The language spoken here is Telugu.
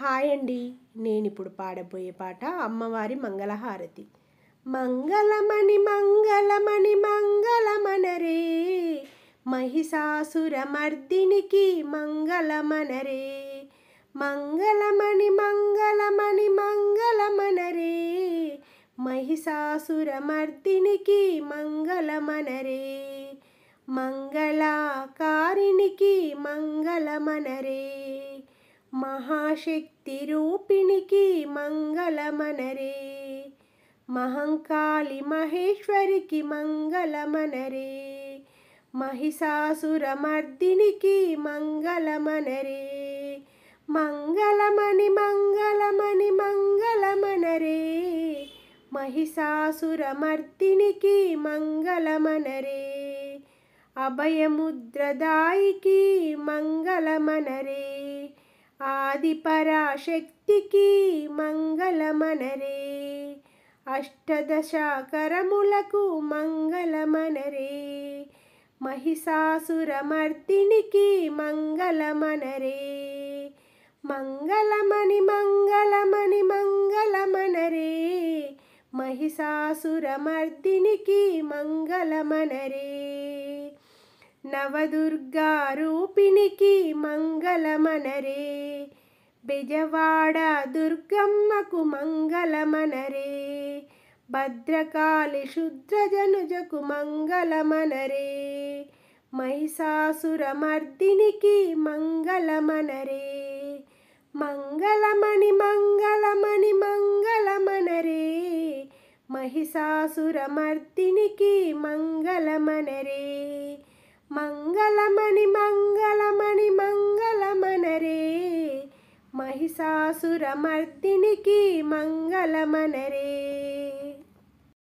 హాయ్ అండి నేను ఇప్పుడు పాడబోయే పాట అమ్మవారి మంగళహారతి మంగళమణి మంగళమణి మంగళమనరే మహిషాసురమర్దినికి మంగళమనరే మంగళమణి మంగళమణి మంగళమనరే మహిషాసురమర్దినికి మంగళమనరే మంగళాకారినికి మంగళమనరే మహాశక్తి రూపిణికి మంగళమనరే మహంకాళి మహేశ్వరికి మంగళమనరే మహిషాసురమర్దినికి మంగళమనరే మంగళమణి మంగళమణి మంగళమనరే మహిషాసురమర్దినికి మంగళమనరే అభయముద్రదాయికి మంగళమనరే ఆది పరాశక్తికి మంగళమనరే అష్టదశాకరములకు మంగళమనరే మహిషాసురమర్దినికి మంగళమనరే మంగళమణి మంగళమణి మంగళమనరే మహిషాసురమర్దినికి మంగళమనరే నవదుర్గారూపిణికి మంగళమనరే బెజవాడ దుర్గమ్మకు మంగళమనరే భద్రకాళి శుద్రజనుజకు మంగళమనరే మహిషాసురమర్దినికి మంగళమనరే మంగళమణి మంగళమణి మంగళమనరే మహిషాసురమర్దినికి మంగళమనరే మంగళమణి మంగళ మహిషాసురమర్దినికి మంగళమనరే